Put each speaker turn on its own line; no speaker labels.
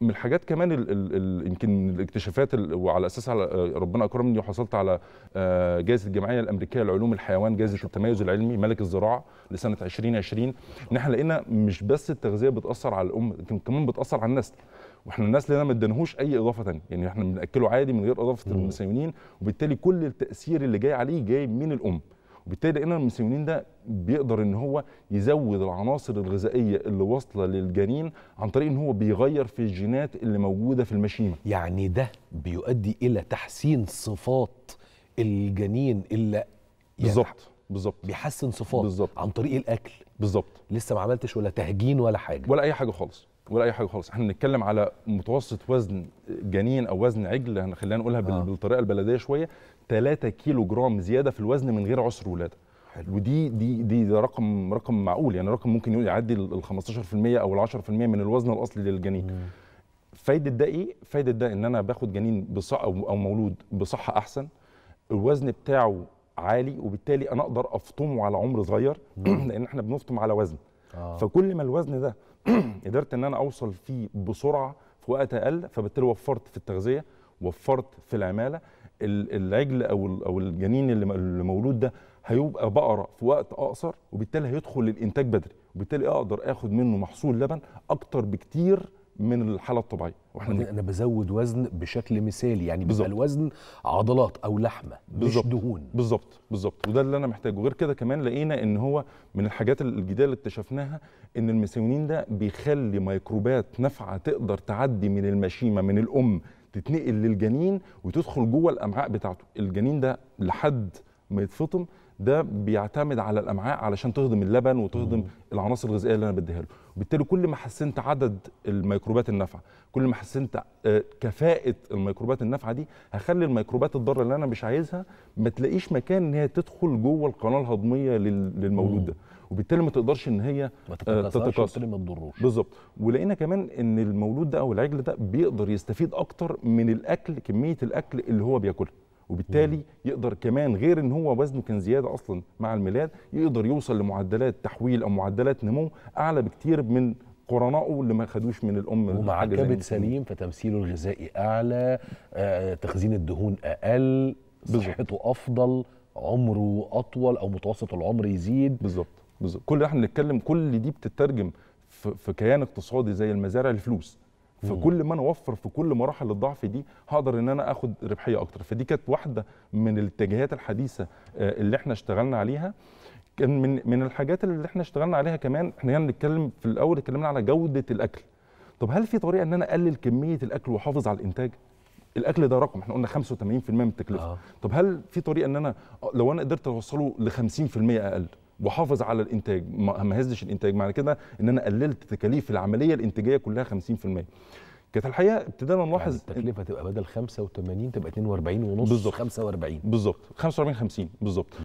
من الحاجات كمان ال ال يمكن الاكتشافات وعلى اساسها آه، ربنا اكرمني وحصلت على آه، جائزه الجمعيه الامريكيه لعلوم الحيوان جائزه التميز العلمي ملك الزراعه لسنه 2020 ان احنا لقينا مش بس التغذيه بتاثر على الام لكن كمان بتاثر على النسل واحنا الناس لنا ما ادانهوش اي اضافه ثانيه يعني احنا بناكله عادي من غير اضافه المسيونين وبالتالي كل التاثير اللي جاي عليه جاي من الام وبالتالي لقينا المسيونين ده بيقدر ان هو يزود العناصر الغذائيه اللي واصله للجنين عن طريق ان هو بيغير في الجينات اللي موجوده في المشيمه يعني ده بيؤدي الى تحسين صفات الجنين اللي بالظبط بالظبط بيحسن صفات بالزبط. عن طريق الاكل بالظبط لسه ما عملتش ولا تهجين ولا حاجه ولا اي حاجه خالص ولا اي حاجه خالص احنا بنتكلم على متوسط وزن جنين او وزن عجل خلينا نقولها آه. بالطريقه البلديه شويه 3 كيلو جرام زياده في الوزن من غير عسر ولاده حلو. ودي دي دي ده رقم رقم معقول يعني رقم ممكن يعدي ال 15% او ال 10% من الوزن الاصلي للجنين فايده ده ايه فايده ده ان انا باخد جنين بصحه او مولود بصحه احسن الوزن بتاعه عالي وبالتالي انا اقدر افطمه على عمر صغير لان احنا بنفطم على وزن آه. فكل ما الوزن ده قدرت ان انا اوصل فيه بسرعه في وقت اقل فبالتالي وفرت في التغذيه وفرت في العماله العجل او او الجنين اللي مولود ده هيبقى بقره في وقت اقصر وبالتالي هيدخل الإنتاج بدري وبالتالي اقدر اخد منه محصول لبن اكتر بكتير من الحاله الطبيعيه واحنا انا بزود وزن بشكل مثالي يعني بيبقى الوزن عضلات او لحمه بالزبط. مش دهون بالظبط بالظبط وده اللي انا محتاجه غير كده كمان لقينا ان هو من الحاجات الجديده اللي اكتشفناها ان المسيونين ده بيخلي ميكروبات نافعه تقدر تعدي من المشيمه من الام تتنقل للجنين وتدخل جوه الامعاء بتاعته الجنين ده لحد ما يتفطم ده بيعتمد على الامعاء علشان تهضم اللبن وتهضم مم. العناصر الغذائيه اللي انا بديها له وبالتالي كل ما حسنت عدد الميكروبات النافعه كل ما حسنت آه، كفاءه الميكروبات النافعه دي هخلي الميكروبات الضاره اللي انا مش عايزها ما تلاقيش مكان ان هي تدخل جوه القناه الهضميه للمولود ده وبالتالي ما تقدرش ان هي آه، ما ما تضروش بالظبط ولقينا كمان ان المولود ده او العجل ده بيقدر يستفيد اكتر من الاكل كميه الاكل اللي هو بياكلها وبالتالي يقدر كمان غير ان هو وزنه كان زياده اصلا مع الميلاد يقدر يوصل لمعدلات تحويل او معدلات نمو اعلى بكتير من قرنائه اللي ما خدوش من الام ومع كبد سليم فتمثيله الغذائي اعلى آه، تخزين الدهون اقل صحته افضل عمره اطول او متوسط العمر يزيد بالظبط بالظبط كل احنا بنتكلم كل دي بتترجم في كيان اقتصادي زي المزارع الفلوس فكل ما انا اوفر في كل مراحل الضعف دي هقدر ان انا اخد ربحيه اكتر فدي كانت واحده من الاتجاهات الحديثه آه، اللي احنا اشتغلنا عليها كان من من الحاجات اللي احنا اشتغلنا عليها كمان احنا يعني بنتكلم في الاول اتكلمنا على جوده الاكل طب هل في طريقه ان انا اقلل كميه الاكل واحافظ على الانتاج الاكل ده رقم احنا قلنا 85% من التكلفه آه. طب هل في طريقه ان انا لو انا قدرت اوصله ل 50% اقل وحافظ على الانتاج ما هزش الانتاج معنى كده ان انا قللت تكاليف العمليه الانتاجيه كلها 50% كانت الحقيقه ابتدينا يعني نلاحظ يعني التكلفه تبقى بدل 85 تبقى 42 ونص بالظبط 45 بالظبط 45 50 بالظبط